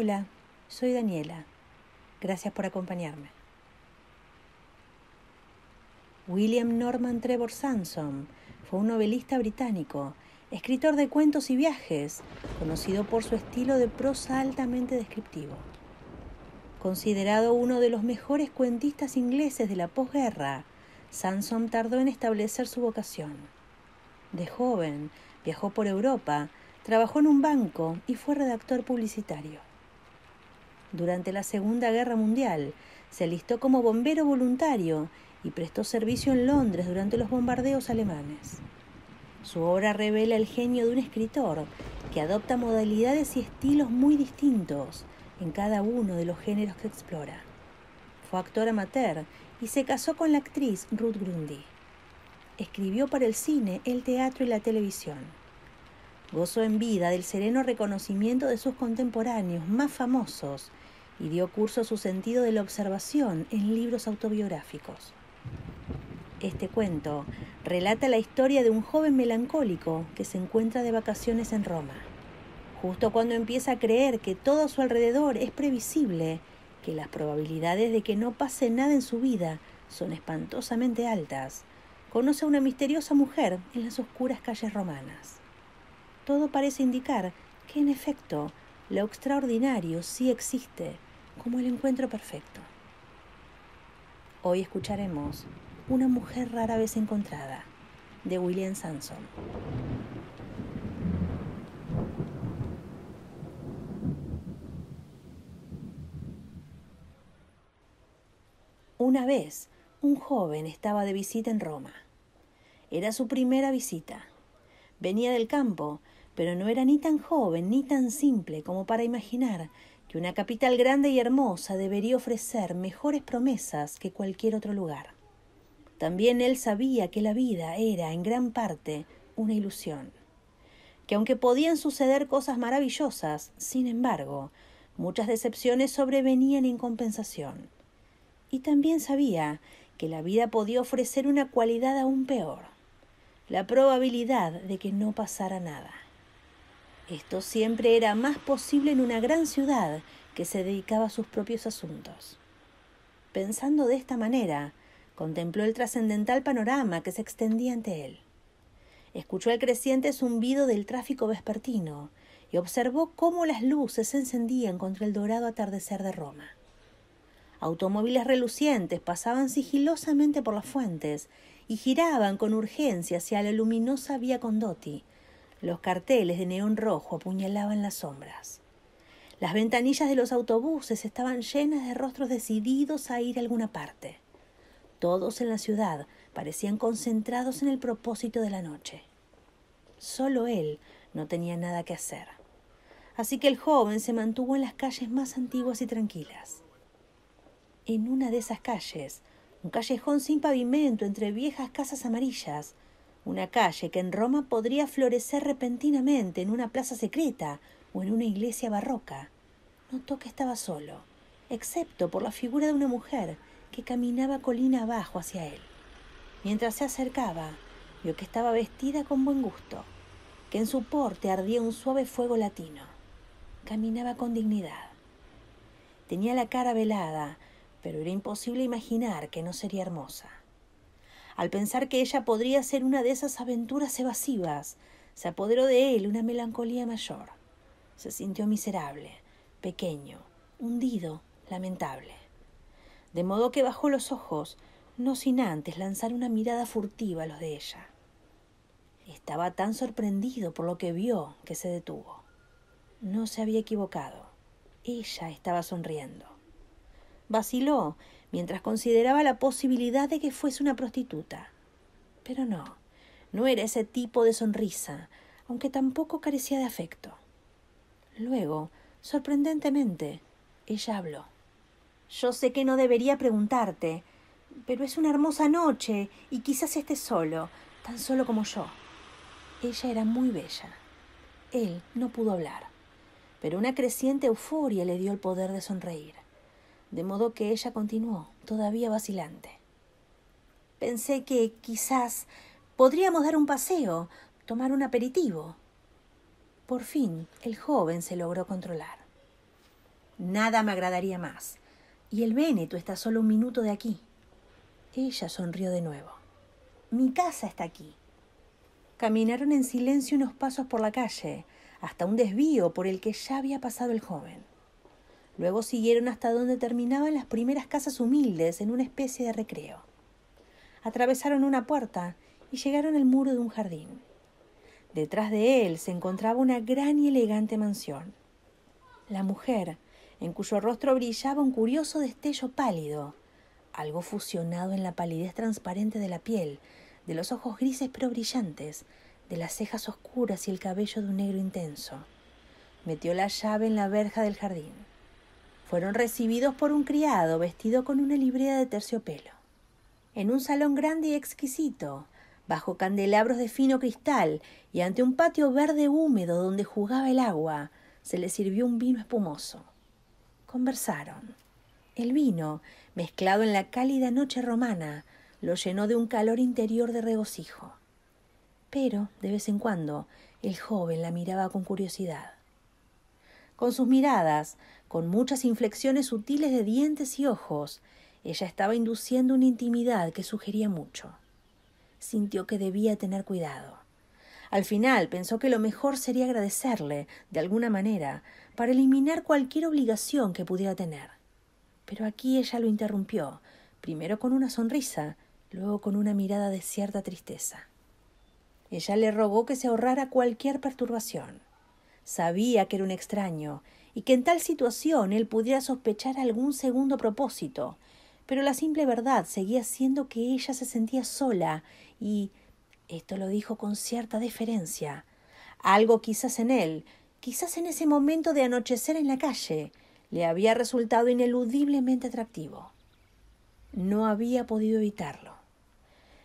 Hola, soy Daniela. Gracias por acompañarme. William Norman Trevor Sansom fue un novelista británico, escritor de cuentos y viajes, conocido por su estilo de prosa altamente descriptivo. Considerado uno de los mejores cuentistas ingleses de la posguerra, Sansom tardó en establecer su vocación. De joven, viajó por Europa, trabajó en un banco y fue redactor publicitario. Durante la Segunda Guerra Mundial se alistó como bombero voluntario y prestó servicio en Londres durante los bombardeos alemanes. Su obra revela el genio de un escritor que adopta modalidades y estilos muy distintos en cada uno de los géneros que explora. Fue actor amateur y se casó con la actriz Ruth Grundy. Escribió para el cine, el teatro y la televisión. Gozó en vida del sereno reconocimiento de sus contemporáneos más famosos y dio curso a su sentido de la observación en libros autobiográficos. Este cuento relata la historia de un joven melancólico que se encuentra de vacaciones en Roma. Justo cuando empieza a creer que todo a su alrededor es previsible, que las probabilidades de que no pase nada en su vida son espantosamente altas, conoce a una misteriosa mujer en las oscuras calles romanas todo parece indicar que en efecto lo extraordinario sí existe como el encuentro perfecto. Hoy escucharemos Una mujer rara vez encontrada de William Sanson. Una vez, un joven estaba de visita en Roma. Era su primera visita. Venía del campo pero no era ni tan joven ni tan simple como para imaginar que una capital grande y hermosa debería ofrecer mejores promesas que cualquier otro lugar. También él sabía que la vida era, en gran parte, una ilusión, que aunque podían suceder cosas maravillosas, sin embargo, muchas decepciones sobrevenían en compensación. Y también sabía que la vida podía ofrecer una cualidad aún peor, la probabilidad de que no pasara nada. Esto siempre era más posible en una gran ciudad que se dedicaba a sus propios asuntos. Pensando de esta manera, contempló el trascendental panorama que se extendía ante él. Escuchó el creciente zumbido del tráfico vespertino y observó cómo las luces se encendían contra el dorado atardecer de Roma. Automóviles relucientes pasaban sigilosamente por las fuentes y giraban con urgencia hacia la luminosa vía Condotti, los carteles de neón rojo apuñalaban las sombras. Las ventanillas de los autobuses estaban llenas de rostros decididos a ir a alguna parte. Todos en la ciudad parecían concentrados en el propósito de la noche. Solo él no tenía nada que hacer. Así que el joven se mantuvo en las calles más antiguas y tranquilas. En una de esas calles, un callejón sin pavimento entre viejas casas amarillas, una calle que en Roma podría florecer repentinamente en una plaza secreta o en una iglesia barroca. Notó que estaba solo, excepto por la figura de una mujer que caminaba colina abajo hacia él. Mientras se acercaba, vio que estaba vestida con buen gusto, que en su porte ardía un suave fuego latino. Caminaba con dignidad. Tenía la cara velada, pero era imposible imaginar que no sería hermosa al pensar que ella podría ser una de esas aventuras evasivas. Se apoderó de él una melancolía mayor. Se sintió miserable, pequeño, hundido, lamentable. De modo que bajó los ojos, no sin antes lanzar una mirada furtiva a los de ella. Estaba tan sorprendido por lo que vio que se detuvo. No se había equivocado. Ella estaba sonriendo. Vaciló mientras consideraba la posibilidad de que fuese una prostituta. Pero no, no era ese tipo de sonrisa, aunque tampoco carecía de afecto. Luego, sorprendentemente, ella habló. Yo sé que no debería preguntarte, pero es una hermosa noche y quizás estés solo, tan solo como yo. Ella era muy bella. Él no pudo hablar, pero una creciente euforia le dio el poder de sonreír de modo que ella continuó, todavía vacilante. Pensé que quizás podríamos dar un paseo, tomar un aperitivo. Por fin, el joven se logró controlar. Nada me agradaría más. Y el Véneto está solo un minuto de aquí. Ella sonrió de nuevo. Mi casa está aquí. Caminaron en silencio unos pasos por la calle, hasta un desvío por el que ya había pasado el joven. Luego siguieron hasta donde terminaban las primeras casas humildes en una especie de recreo. Atravesaron una puerta y llegaron al muro de un jardín. Detrás de él se encontraba una gran y elegante mansión. La mujer, en cuyo rostro brillaba un curioso destello pálido, algo fusionado en la palidez transparente de la piel, de los ojos grises pero brillantes, de las cejas oscuras y el cabello de un negro intenso. Metió la llave en la verja del jardín fueron recibidos por un criado vestido con una librea de terciopelo. En un salón grande y exquisito, bajo candelabros de fino cristal y ante un patio verde húmedo donde jugaba el agua, se le sirvió un vino espumoso. Conversaron. El vino, mezclado en la cálida noche romana, lo llenó de un calor interior de regocijo. Pero, de vez en cuando, el joven la miraba con curiosidad. Con sus miradas con muchas inflexiones sutiles de dientes y ojos. Ella estaba induciendo una intimidad que sugería mucho. Sintió que debía tener cuidado. Al final pensó que lo mejor sería agradecerle, de alguna manera, para eliminar cualquier obligación que pudiera tener. Pero aquí ella lo interrumpió, primero con una sonrisa, luego con una mirada de cierta tristeza. Ella le rogó que se ahorrara cualquier perturbación. Sabía que era un extraño y que en tal situación él pudiera sospechar algún segundo propósito, pero la simple verdad seguía siendo que ella se sentía sola y esto lo dijo con cierta deferencia. Algo quizás en él, quizás en ese momento de anochecer en la calle, le había resultado ineludiblemente atractivo. No había podido evitarlo.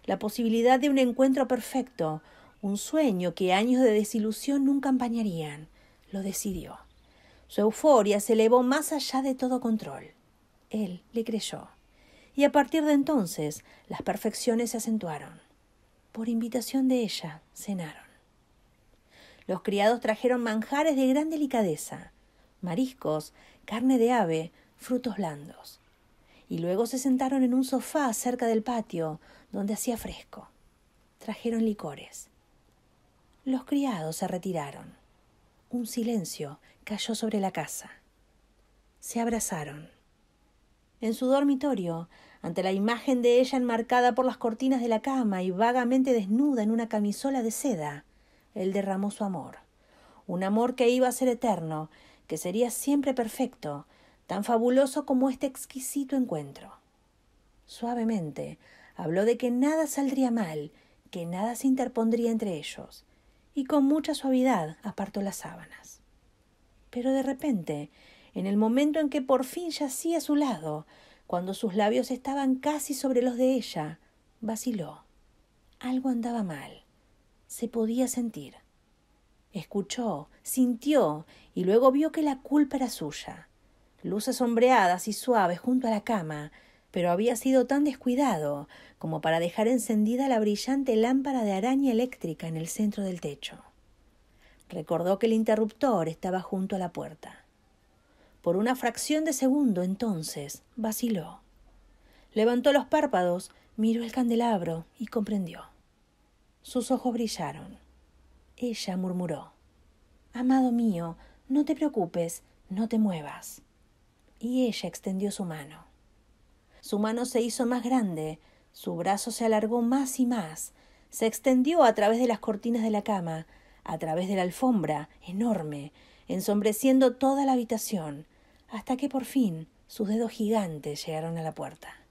La posibilidad de un encuentro perfecto, un sueño que años de desilusión nunca empañarían lo decidió. Su euforia se elevó más allá de todo control. Él le creyó. Y a partir de entonces las perfecciones se acentuaron. Por invitación de ella, cenaron. Los criados trajeron manjares de gran delicadeza, mariscos, carne de ave, frutos blandos. Y luego se sentaron en un sofá cerca del patio, donde hacía fresco. Trajeron licores. Los criados se retiraron. Un silencio cayó sobre la casa. Se abrazaron. En su dormitorio, ante la imagen de ella enmarcada por las cortinas de la cama y vagamente desnuda en una camisola de seda, él derramó su amor. Un amor que iba a ser eterno, que sería siempre perfecto, tan fabuloso como este exquisito encuentro. Suavemente, habló de que nada saldría mal, que nada se interpondría entre ellos, y con mucha suavidad apartó las sábanas. Pero de repente, en el momento en que por fin yacía a su lado, cuando sus labios estaban casi sobre los de ella, vaciló. Algo andaba mal. Se podía sentir. Escuchó, sintió y luego vio que la culpa era suya. Luces sombreadas y suaves junto a la cama pero había sido tan descuidado como para dejar encendida la brillante lámpara de araña eléctrica en el centro del techo. Recordó que el interruptor estaba junto a la puerta. Por una fracción de segundo entonces vaciló. Levantó los párpados, miró el candelabro y comprendió. Sus ojos brillaron. Ella murmuró. Amado mío, no te preocupes, no te muevas. Y ella extendió su mano. Su mano se hizo más grande, su brazo se alargó más y más, se extendió a través de las cortinas de la cama, a través de la alfombra, enorme, ensombreciendo toda la habitación, hasta que por fin sus dedos gigantes llegaron a la puerta.